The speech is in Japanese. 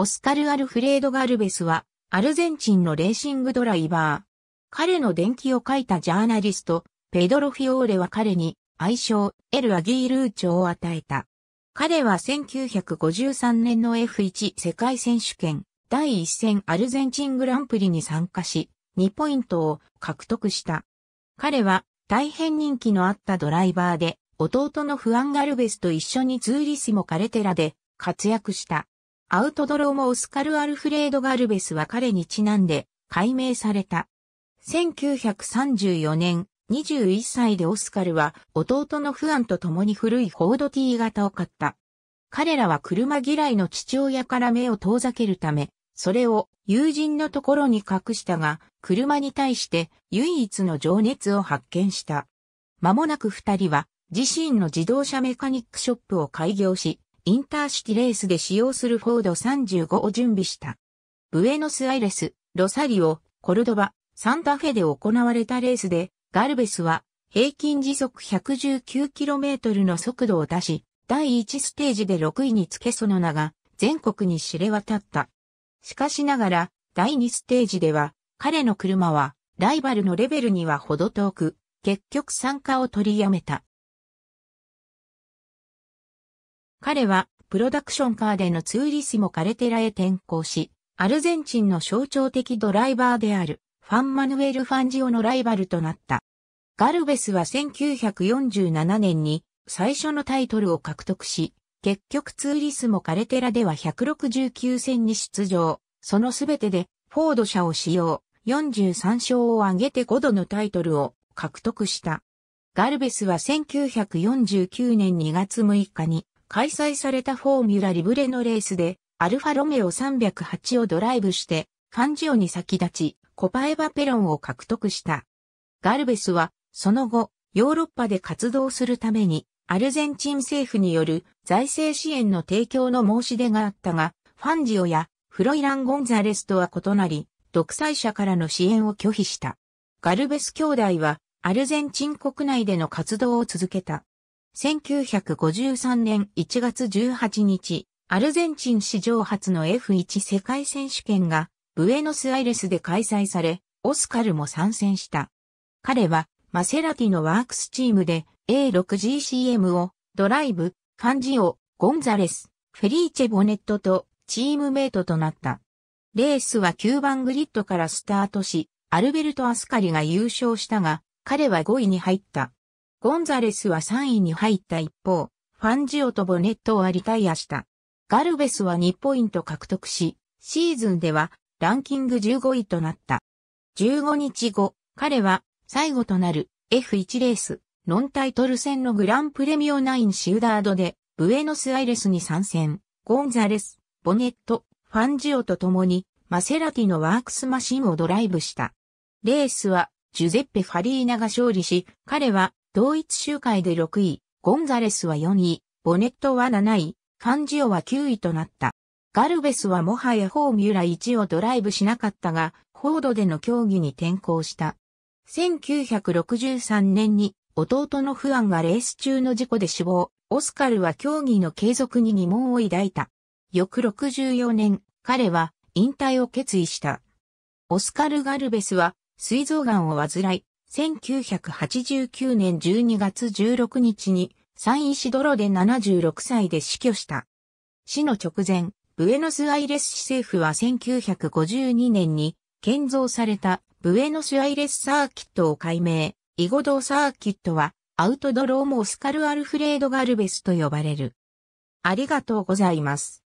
オスカル・アルフレード・ガルベスは、アルゼンチンのレーシングドライバー。彼の伝記を書いたジャーナリスト、ペドロ・フィオーレは彼に、愛称、エル・アギールーチョを与えた。彼は1953年の F1 世界選手権、第1戦アルゼンチングランプリに参加し、2ポイントを獲得した。彼は大変人気のあったドライバーで、弟のフアン・ガルベスと一緒にツーリスモ・カレテラで活躍した。アウトドローもオスカル・アルフレード・ガルベスは彼にちなんで改名された。1934年、21歳でオスカルは弟のフアンと共に古いフォード T 型を買った。彼らは車嫌いの父親から目を遠ざけるため、それを友人のところに隠したが、車に対して唯一の情熱を発見した。間もなく二人は自身の自動車メカニックショップを開業し、インターシティレースで使用するフォード35を準備した。ブエノスアイレス、ロサリオ、コルドバ、サンタフェで行われたレースで、ガルベスは平均時速 119km の速度を出し、第1ステージで6位につけその名が全国に知れ渡った。しかしながら、第2ステージでは、彼の車はライバルのレベルにはほど遠く、結局参加を取りやめた。彼は、プロダクションカーでのツーリスモカレテラへ転向し、アルゼンチンの象徴的ドライバーである、ファンマヌエル・ファンジオのライバルとなった。ガルベスは1947年に最初のタイトルを獲得し、結局ツーリスモカレテラでは169戦に出場、そのすべてでフォード車を使用、43勝を挙げて5度のタイトルを獲得した。ガルベスは1949年2月6日に開催されたフォーミュラリブレのレースで、アルファロメオ308をドライブして、ファンジオに先立ち、コパエバペロンを獲得した。ガルベスは、その後、ヨーロッパで活動するために、アルゼンチン政府による財政支援の提供の申し出があったが、ファンジオやフロイラン・ゴンザレスとは異なり、独裁者からの支援を拒否した。ガルベス兄弟は、アルゼンチン国内での活動を続けた。1953年1月18日、アルゼンチン史上初の F1 世界選手権がブエノスアイレスで開催され、オスカルも参戦した。彼はマセラティのワークスチームで A6GCM をドライブ、ファンジオ、ゴンザレス、フェリーチェ・ボネットとチームメイトとなった。レースは9番グリッドからスタートし、アルベルト・アスカリが優勝したが、彼は5位に入った。ゴンザレスは3位に入った一方、ファンジオとボネットはリタイアした。ガルベスは2ポイント獲得し、シーズンではランキング15位となった。15日後、彼は最後となる F1 レース、ノンタイトル戦のグランプレミオ9シューダードで、ブエノスアイレスに参戦。ゴンザレス、ボネット、ファンジオと共に、マセラティのワークスマシンをドライブした。レースは、ジュゼッペ・ファリーナが勝利し、彼は同一集会で6位、ゴンザレスは4位、ボネットは7位、ファンジオは9位となった。ガルベスはもはやフォーミュラ1をドライブしなかったが、フォードでの競技に転向した。1963年に弟のフアンがレース中の事故で死亡、オスカルは競技の継続に疑問を抱いた。翌64年、彼は引退を決意した。オスカル・ガルベスは膵臓癌を患い、1989年12月16日にサンシドロで76歳で死去した。死の直前、ブエノスアイレス市政府は1952年に建造されたブエノスアイレスサーキットを改名、イゴドサーキットはアウトドローモスカルアルフレード・ガルベスと呼ばれる。ありがとうございます。